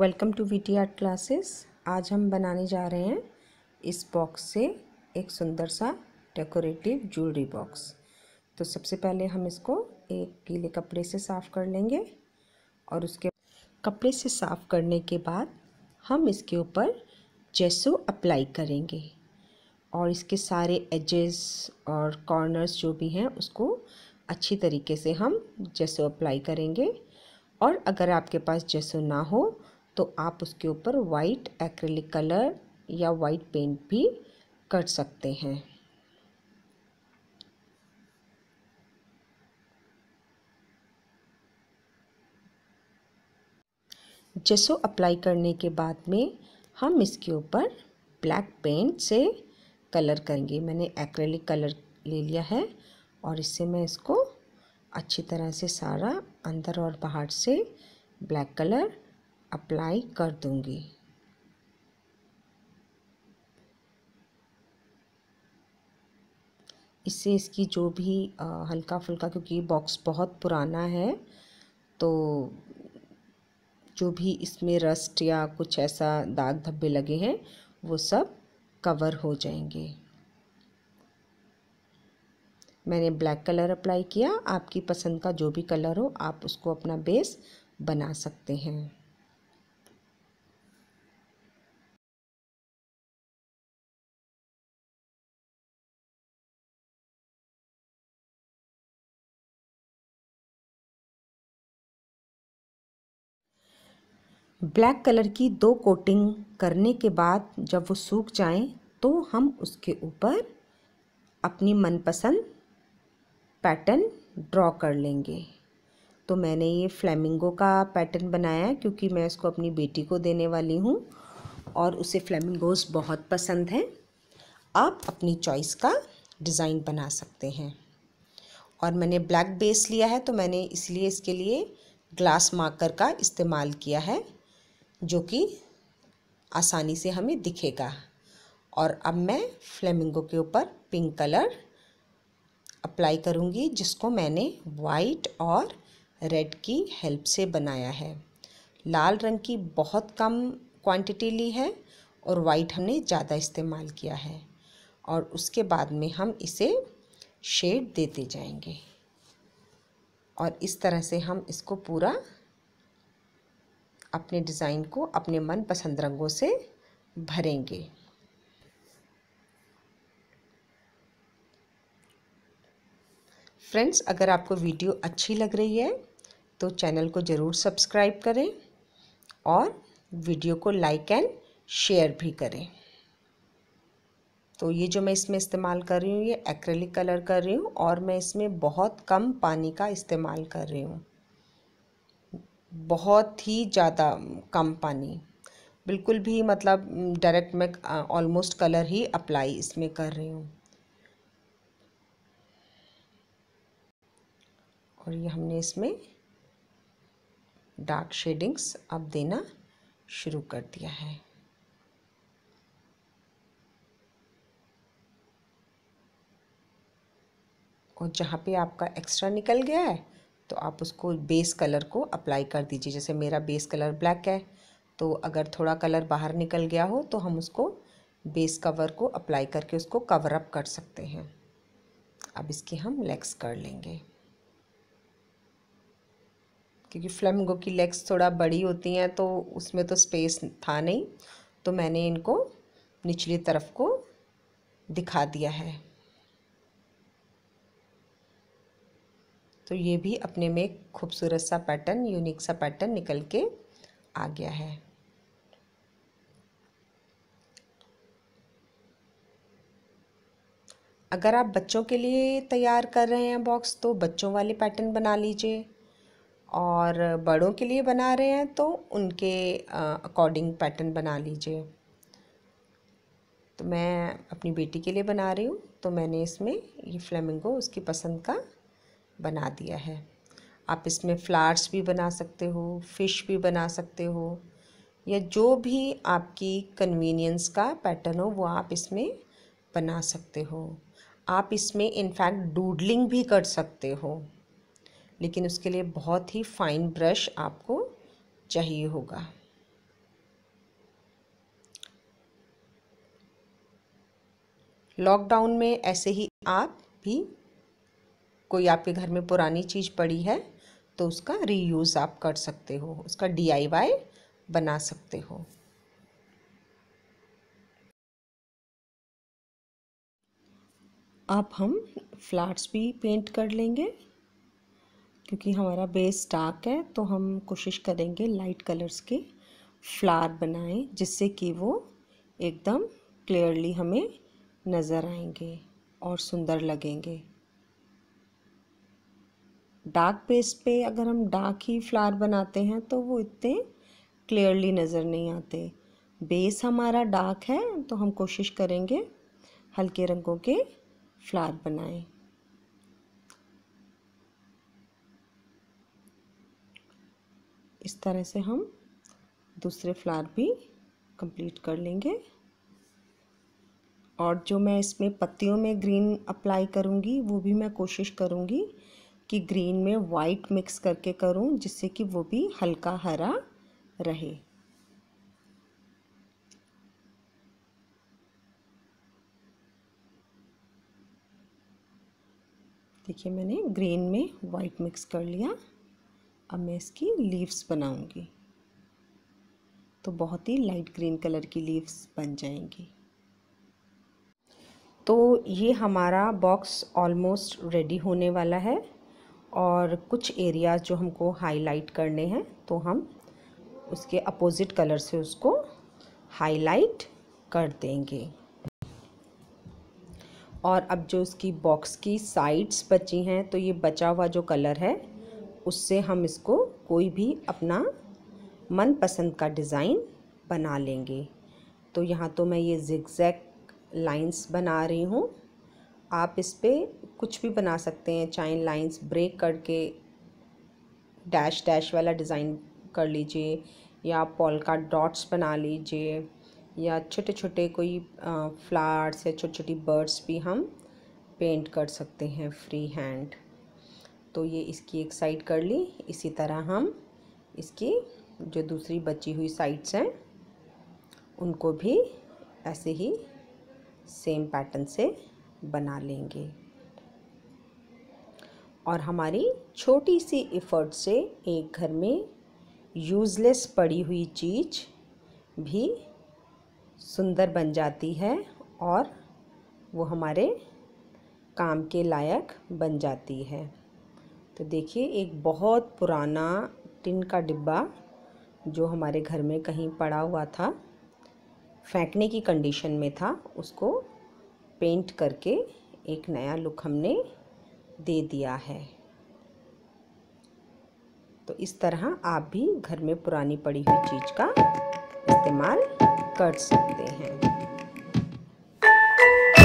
welcome to V T art classes आज हम बनाने जा रहे हैं इस बॉक्स से एक सुंदर सा डेकोरेटिव ज्वेलरी बॉक्स तो सबसे पहले हम इसको एक गीले कपड़े से साफ़ कर लेंगे और उसके कपड़े से साफ़ करने के बाद हम इसके ऊपर जेसो अप्लाई करेंगे और इसके सारे एजेस और कॉर्नर्स जो भी हैं उसको अच्छी तरीके से हम जेसो अप्लाई करेंगे और अगर आपके पास जेसो ना हो तो आप उसके ऊपर वाइट एक्रेलिक कलर या वाइट पेंट भी कर सकते हैं जैसो अप्लाई करने के बाद में हम इसके ऊपर ब्लैक पेंट से कलर करेंगे मैंने एक्रेलिक कलर ले लिया है और इससे मैं इसको अच्छी तरह से सारा अंदर और बाहर से ब्लैक कलर अप्लाई कर दूंगी इससे इसकी जो भी हल्का फुल्का क्योंकि बॉक्स बहुत पुराना है तो जो भी इसमें रस्ट या कुछ ऐसा दाग धब्बे लगे हैं वो सब कवर हो जाएंगे मैंने ब्लैक कलर अप्लाई किया आपकी पसंद का जो भी कलर हो आप उसको अपना बेस बना सकते हैं ब्लैक कलर की दो कोटिंग करने के बाद जब वो सूख जाएं तो हम उसके ऊपर अपनी मनपसंद पैटर्न ड्रॉ कर लेंगे तो मैंने ये फ्लेमिंगो का पैटर्न बनाया क्योंकि मैं इसको अपनी बेटी को देने वाली हूँ और उसे फ्लेमिंगोस बहुत पसंद हैं आप अपनी चॉइस का डिज़ाइन बना सकते हैं और मैंने ब्लैक बेस लिया है तो मैंने इसलिए इसके लिए ग्लास मार्कर का इस्तेमाल किया है जो कि आसानी से हमें दिखेगा और अब मैं फ्लेमिंगो के ऊपर पिंक कलर अप्लाई करूँगी जिसको मैंने वाइट और रेड की हेल्प से बनाया है लाल रंग की बहुत कम क्वांटिटी ली है और वाइट हमने ज़्यादा इस्तेमाल किया है और उसके बाद में हम इसे शेड देते जाएंगे और इस तरह से हम इसको पूरा अपने डिज़ाइन को अपने मनपसंद रंगों से भरेंगे फ्रेंड्स अगर आपको वीडियो अच्छी लग रही है तो चैनल को ज़रूर सब्सक्राइब करें और वीडियो को लाइक एंड शेयर भी करें तो ये जो मैं इसमें इस्तेमाल कर रही हूँ ये एक्रेलिक कलर कर रही हूँ और मैं इसमें बहुत कम पानी का इस्तेमाल कर रही हूँ बहुत ही ज़्यादा कम पानी बिल्कुल भी मतलब डायरेक्ट मैं ऑलमोस्ट कलर ही अप्लाई इसमें कर रही हूँ और ये हमने इसमें डार्क शेडिंग्स अब देना शुरू कर दिया है और जहाँ पे आपका एक्स्ट्रा निकल गया है तो आप उसको बेस कलर को अप्लाई कर दीजिए जैसे मेरा बेस कलर ब्लैक है तो अगर थोड़ा कलर बाहर निकल गया हो तो हम उसको बेस कवर को अप्लाई करके उसको कवर अप कर सकते हैं अब इसकी हम लेग्स कर लेंगे क्योंकि फ्लेमिंगो की लेग्स थोड़ा बड़ी होती हैं तो उसमें तो स्पेस था नहीं तो मैंने इनको निचली तरफ को दिखा दिया है तो ये भी अपने में खूबसूरत सा पैटर्न यूनिक सा पैटर्न निकल के आ गया है अगर आप बच्चों के लिए तैयार कर रहे हैं बॉक्स तो बच्चों वाले पैटर्न बना लीजिए और बड़ों के लिए बना रहे हैं तो उनके अकॉर्डिंग पैटर्न बना लीजिए तो मैं अपनी बेटी के लिए बना रही हूँ तो मैंने इसमें ये फ्लेमिंगो उसकी पसंद का बना दिया है आप इसमें फ्लावर्स भी बना सकते हो फ़िश भी बना सकते हो या जो भी आपकी कन्वीनियंस का पैटर्न हो वो आप इसमें बना सकते हो आप इसमें इनफैक्ट डूडलिंग भी कर सकते हो लेकिन उसके लिए बहुत ही फाइन ब्रश आपको चाहिए होगा लॉकडाउन में ऐसे ही आप भी कोई आपके घर में पुरानी चीज़ पड़ी है तो उसका रीयूज़ आप कर सकते हो उसका डी बना सकते हो आप हम फ्लार्स भी पेंट कर लेंगे क्योंकि हमारा बेस डार्क है तो हम कोशिश करेंगे लाइट कलर्स के फ्लावर बनाएं जिससे कि वो एकदम क्लियरली हमें नज़र आएंगे और सुंदर लगेंगे डार्क बेस पे अगर हम डार्क ही फ्लावर बनाते हैं तो वो इतने क्लियरली नज़र नहीं आते बेस हमारा डार्क है तो हम कोशिश करेंगे हल्के रंगों के फ्लावर बनाएं इस तरह से हम दूसरे फ्लावर भी कंप्लीट कर लेंगे और जो मैं इसमें पत्तियों में ग्रीन अप्लाई करूँगी वो भी मैं कोशिश करूँगी कि ग्रीन में वाइट मिक्स करके करूं जिससे कि वो भी हल्का हरा रहे देखिए मैंने ग्रीन में वाइट मिक्स कर लिया अब मैं इसकी लीव्स बनाऊंगी तो बहुत ही लाइट ग्रीन कलर की लीव्स बन जाएंगी तो ये हमारा बॉक्स ऑलमोस्ट रेडी होने वाला है और कुछ एरियाज जो हमको हाईलाइट करने हैं तो हम उसके अपोज़िट कलर से उसको हाईलाइट कर देंगे और अब जो उसकी बॉक्स की साइड्स बची हैं तो ये बचा हुआ जो कलर है उससे हम इसको कोई भी अपना मनपसंद का डिज़ाइन बना लेंगे तो यहाँ तो मैं ये जिगजैग लाइंस बना रही हूँ आप इस पर कुछ भी बना सकते हैं चाइन लाइंस ब्रेक करके डैश डैश वाला डिज़ाइन कर लीजिए या का डॉट्स बना लीजिए या छोटे छोटे कोई फ्लावर्स या छोटी छोटी बर्ड्स भी हम पेंट कर सकते हैं फ्री हैंड तो ये इसकी एक साइड कर ली इसी तरह हम इसकी जो दूसरी बची हुई साइड्स हैं उनको भी ऐसे ही सेम पैटर्न से बना लेंगे और हमारी छोटी सी एफर्ट से एक घर में यूज़लेस पड़ी हुई चीज़ भी सुंदर बन जाती है और वो हमारे काम के लायक बन जाती है तो देखिए एक बहुत पुराना टिन का डिब्बा जो हमारे घर में कहीं पड़ा हुआ था फेंकने की कंडीशन में था उसको पेंट करके एक नया लुक हमने दे दिया है तो इस तरह आप भी घर में पुरानी पड़ी हुई चीज़ का इस्तेमाल कर सकते हैं